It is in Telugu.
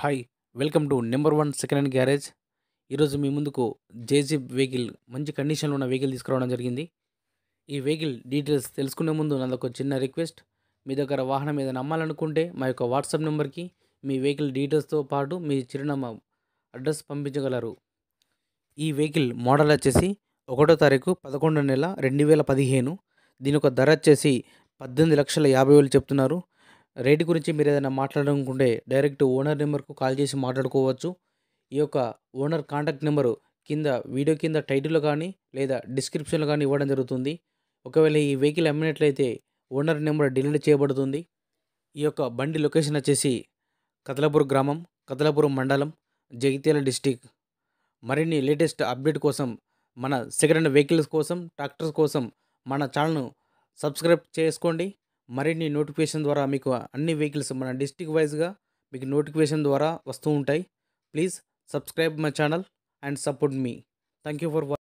hi welcome to number one second hand garage ఈరోజు మీ ముందుకు జేజీ వెహికల్ మంచి కండిషన్లో ఉన్న వెహికల్ తీసుకురావడం జరిగింది ఈ వెహికల్ డీటెయిల్స్ తెలుసుకునే ముందు నాదొక చిన్న రిక్వెస్ట్ మీ దగ్గర వాహనం ఏదైనా అమ్మాలనుకుంటే మా యొక్క వాట్సాప్ నెంబర్కి మీ వెహికల్ డీటెయిల్స్తో పాటు మీ చిరునామా అడ్రస్ పంపించగలరు ఈ వెహికల్ మోడల్ వచ్చేసి ఒకటో తారీఖు పదకొండో నెల రెండు వేల పదిహేను దీని యొక్క ధర వచ్చేసి పద్దెనిమిది లక్షల యాభై వేలు చెప్తున్నారు రేటు గురించి మీరు ఏదైనా మాట్లాడాలనుకుంటే డైరెక్ట్ ఓనర్ నెంబర్కు కాల్ చేసి మాట్లాడుకోవచ్చు ఈ యొక్క ఓనర్ కాంటాక్ట్ నెంబరు కింద వీడియో కింద టైటిల్లో కానీ లేదా డిస్క్రిప్షన్లో కానీ ఇవ్వడం జరుగుతుంది ఒకవేళ ఈ వెహికల్ అమ్మినట్లయితే ఓనర్ నెంబర్ డిలీట్ చేయబడుతుంది ఈ యొక్క బండి లొకేషన్ వచ్చేసి కదలాపూర్ గ్రామం కదలాపురం మండలం జగిత్యాల డిస్టిక్ మరిన్ని లేటెస్ట్ అప్డేట్ కోసం మన సెకండ్ హ్యాండ్ వెహికల్స్ కోసం ట్రాక్టర్స్ కోసం మన ఛానల్ను సబ్స్క్రైబ్ చేసుకోండి మరిన్ని నోటిఫికేషన్ ద్వారా మీకు అన్ని వెహికల్స్ మన డిస్టిక్ వైజ్గా మీకు నోటిఫికేషన్ ద్వారా వస్తూ ఉంటాయి please subscribe my channel and support మీ థ్యాంక్ యూ ఫర్